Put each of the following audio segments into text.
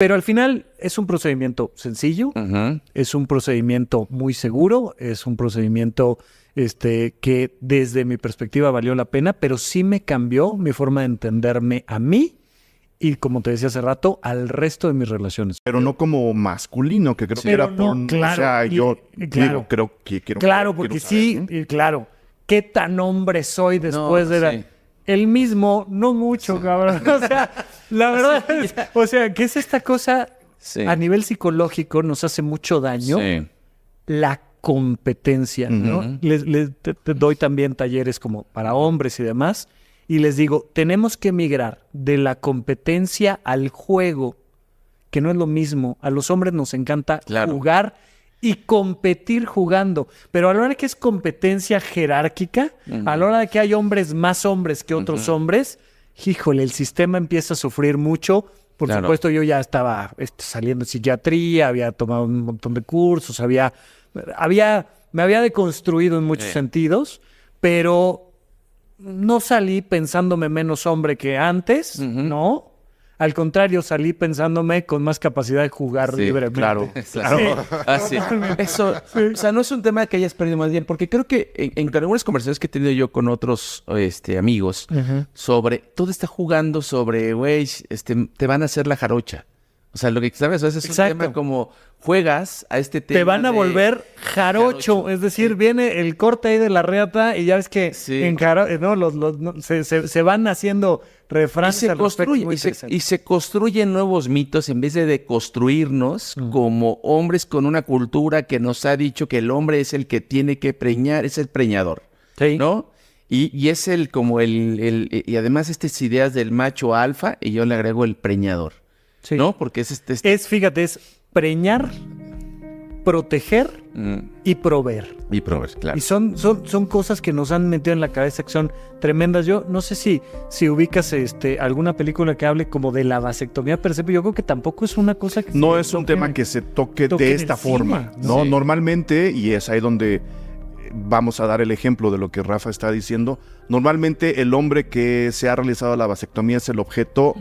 Pero al final es un procedimiento sencillo, es un procedimiento muy seguro, es un procedimiento este, que desde mi perspectiva valió la pena, pero sí me cambió mi forma de entenderme a mí y como te decía hace rato, al resto de mis relaciones. Pero no como masculino, que creo que era por... claro, claro, Claro, porque sí, claro. ¿Qué tan hombre soy después de el mismo, no mucho, cabrón. O sea, la verdad, es, o sea, que es esta cosa a nivel psicológico nos hace mucho daño la competencia, ¿no? Les, doy también talleres como para hombres y demás, y les digo, tenemos que migrar de la competencia al juego, que no es lo mismo. A los hombres nos encanta jugar y competir jugando. Pero a la hora de que es competencia jerárquica, a la hora de que hay hombres más hombres que otros hombres, híjole, el sistema empieza a sufrir mucho. Por supuesto, yo ya estaba este, saliendo de psiquiatría, había tomado un montón de cursos, había, había, me había deconstruido en muchos sentidos, pero no salí pensándome menos hombre que antes, ¿no? Al contrario, salí pensándome con más capacidad de jugar libremente. Claro, claro. Ah, Eso, o sea, no es un tema que hayas perdido más bien, porque creo que en, algunas conversaciones que he tenido yo con otros este, amigos sobre todo está jugando sobre, güey, este, te van a hacer la jarocha. O sea, lo que sabes, es un tema como juegas a este tema. Te van a volver jarocho. Es decir, viene el corte ahí de la reata y ya ves que se, van haciendo refranes. Y se, y se, construyen nuevos mitos en vez de construirnos mm. como hombres con una cultura que nos ha dicho que el hombre es el que tiene que preñar, es el preñador. Sí. ¿No? Y, es el como el, y además estas ideas del macho alfa y yo le agrego el preñador. ¿No? Porque es este, este, Es, fíjate, es preñar, proteger mm. y proveer. Y proveer, claro. Y son, son, son cosas que nos han metido en la cabeza que son tremendas. Yo no sé si, si ubicas este, alguna película que hable como de la vasectomía pero yo creo que tampoco es una cosa que. No es un tema que se toque, de esta forma. ¿no? Normalmente, y es ahí donde vamos a dar el ejemplo de lo que Rafa está diciendo. Normalmente el hombre que se ha realizado la vasectomía es el objeto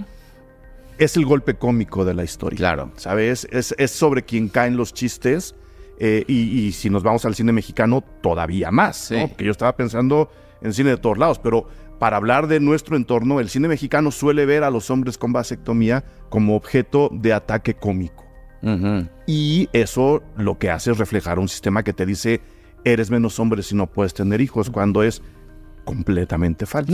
es el golpe cómico de la historia. Claro. ¿Sabes? Es, sobre quien caen los chistes. Eh, y, si nos vamos al cine mexicano, todavía más. Porque yo estaba pensando en cine de todos lados, pero para hablar de nuestro entorno, el cine mexicano suele ver a los hombres con vasectomía como objeto de ataque cómico. Y eso lo que hace es reflejar un sistema que te dice, eres menos hombre si no puedes tener hijos, cuando es completamente falso.